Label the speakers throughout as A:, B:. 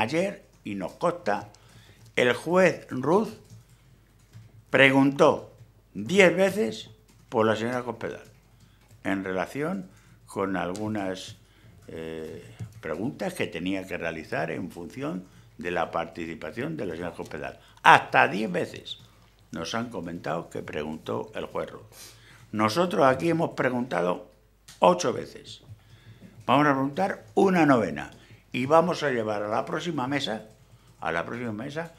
A: ayer y nos consta, el juez Ruz preguntó diez veces por la señora Cospedal en relación con algunas eh, preguntas que tenía que realizar en función de la participación de la señora Cospedal. Hasta diez veces nos han comentado que preguntó el juez Ruz. Nosotros aquí hemos preguntado ocho veces. Vamos a preguntar una novena y vamos a llevar a la próxima mesa, a la próxima mesa,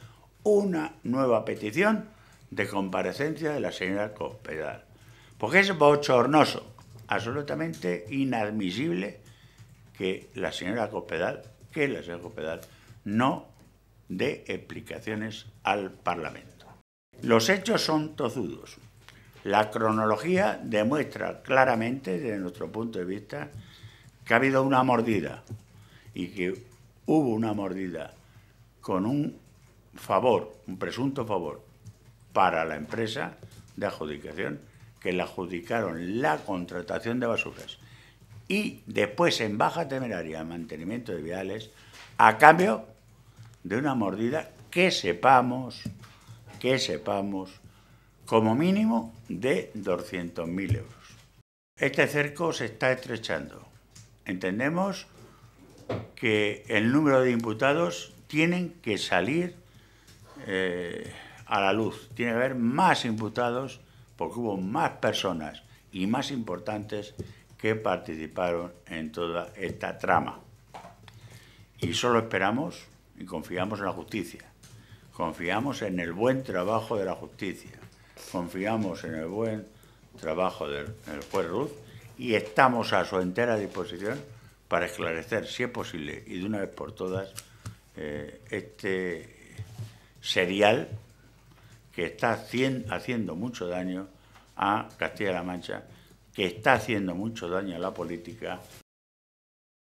A: una nueva petición de comparecencia de la señora Cospedal. Porque es bochornoso, absolutamente inadmisible que la señora Cospedal, que la señora Cospedal no dé explicaciones al Parlamento. Los hechos son tozudos. La cronología demuestra claramente, desde nuestro punto de vista, que ha habido una mordida, y que hubo una mordida con un favor, un presunto favor para la empresa de adjudicación, que le adjudicaron la contratación de basuras y después en baja temeraria mantenimiento de viales a cambio de una mordida que sepamos, que sepamos, como mínimo de 200.000 euros. Este cerco se está estrechando. Entendemos que el número de imputados tienen que salir eh, a la luz. Tiene que haber más imputados porque hubo más personas y más importantes que participaron en toda esta trama. Y solo esperamos y confiamos en la justicia. Confiamos en el buen trabajo de la justicia. Confiamos en el buen trabajo del, del juez Ruz y estamos a su entera disposición para esclarecer, si es posible, y de una vez por todas, eh, este serial que está haciendo mucho daño a Castilla-La Mancha, que está haciendo mucho daño a la política